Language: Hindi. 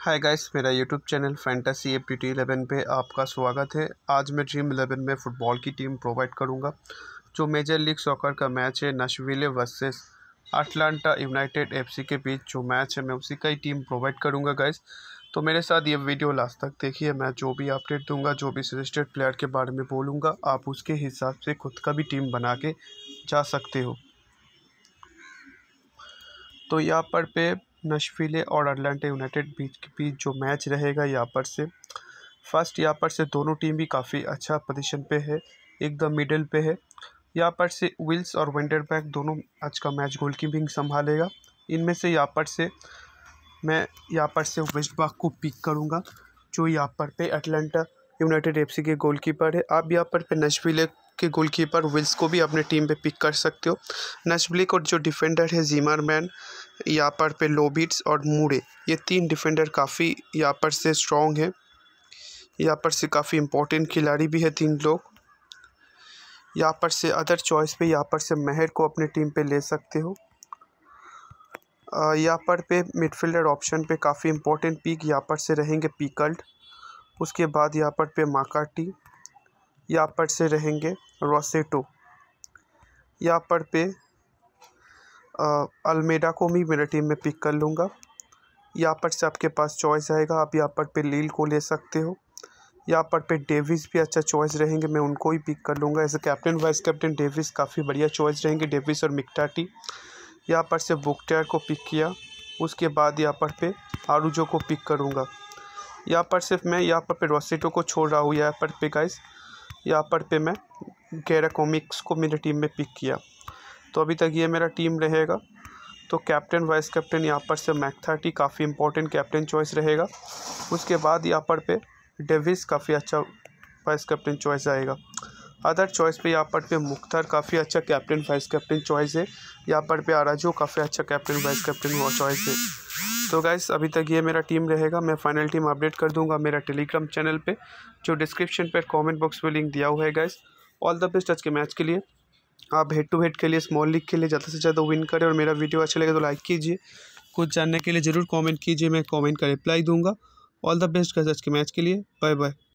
हाय गाइस मेरा YouTube channel fantasy A P T eleven पर आपका स्वागत है आज मैं ड्रीम इलेवन में फ़ुटबॉल की टीम प्रोवाइड करूंगा जो मेजर लीग सॉकर का मैच है Nashville versus Atlanta United FC के बीच जो मैच है मैं उसी का ही टीम प्रोवाइड करूंगा गाइस तो मेरे साथ ये वीडियो लास्ट तक देखिए मैं जो भी अपडेट दूँगा जो भी सजेस्टेड प्लेयर के बारे में बोलूँगा आप उसके हिसाब से खुद का भी टीम बना के जा सकते हो तो यहाँ पर पे नशविले और अटलांटा यूनाइटेड बीच के बीच जो मैच रहेगा यहाँ पर से फर्स्ट यहाँ पर से दोनों टीम भी काफ़ी अच्छा पोजिशन पे है एकदम मिडिल पे है यहाँ पर से विल्स और वेंडरबैक दोनों आज का मैच गोलकीपिंग संभालेगा इनमें से यहाँ पर से मैं यहाँ पर से वेस्ट बाग को पिक करूँगा जो यहाँ पर पे अटलांटा यूनाइटेड एफसी के गोलकीपर है आप यहाँ पर पे नशविले के गोलकीपर विल्स को भी अपने टीम पे पिक कर सकते हो नचब्लिक और जो डिफेंडर है जीमर मैन यहाँ पर पे लोबिट्स और मूडे ये तीन डिफेंडर काफ़ी यहाँ पर से स्ट्रॉन्ग है यहाँ पर से काफ़ी इम्पोर्टेंट खिलाड़ी भी है तीन लोग यहाँ पर से अदर चॉइस पे यहाँ पर से महर को अपने टीम पे ले सकते हो यहाँ पर पे मिडफील्डर ऑप्शन पे काफ़ी इंपॉर्टेंट पिक यहाँ पर से रहेंगे पीकल्ड उसके बाद यहाँ पर पे माकाटी यहाँ पर से रहेंगे रोसेटो यहाँ पर पे अलमेडा अल्मेडा को भी मेरे टीम में पिक कर लूँगा यहाँ पर से आपके पास चॉइस आएगा आप यहाँ पर पे लील को ले सकते हो यहाँ पर पे डेविस भी अच्छा चॉइस रहेंगे मैं उनको ही पिक कर लूँगा as a captain vice captain Davis काफ़ी बढ़िया चॉइस रहेंगे डेविस और मिक्टाटी यहाँ पर से बुकटेयर को पिक किया उसके बाद यहाँ पर पे आरूजो को पिक करूँगा यहाँ पर सिर्फ मैं यहाँ पर पे रोसेटो को छोड़ रहा हूँ यहाँ पर पे गाइस यहाँ पर पे मैं गैरा कॉमिक्स को मेरी टीम में पिक किया तो अभी तक ये मेरा टीम रहेगा तो कैप्टन वाइस कैप्टन यहाँ पर से मैकथर्टी काफ़ी इंपॉर्टेंट कैप्टन चॉइस रहेगा उसके बाद यहाँ पर पे डेविस काफ़ी अच्छा वाइस कैप्टन चॉइस आएगा अदर चॉइस पे यहाँ पर पे मुख्तार काफ़ी अच्छा कैप्टन वाइस कैप्टन चॉइस है यहाँ पर पे आराजो काफ़ी अच्छा कैप्टन वाइस कैप्टन चॉइस है तो गाइस अभी तक ये मेरा टीम रहेगा मैं फाइनल टीम अपडेट कर दूंगा मेरा टेलीग्राम चैनल पे जो डिस्क्रिप्शन पर कमेंट बॉक्स में लिंक दिया हुआ है गाइस ऑल द बेस्ट आज के मैच के लिए आप हेड टू हेड के लिए स्मॉल लीग के लिए ज़्यादा से ज़्यादा विन करें और मेरा वीडियो अच्छा लगे तो लाइक कीजिए कुछ जानने के लिए ज़रूर कॉमेंट कीजिए मैं कॉमेंट का रिप्लाई दूँगा ऑल द बेस्ट गाइज आज के मैच के लिए बाय बाय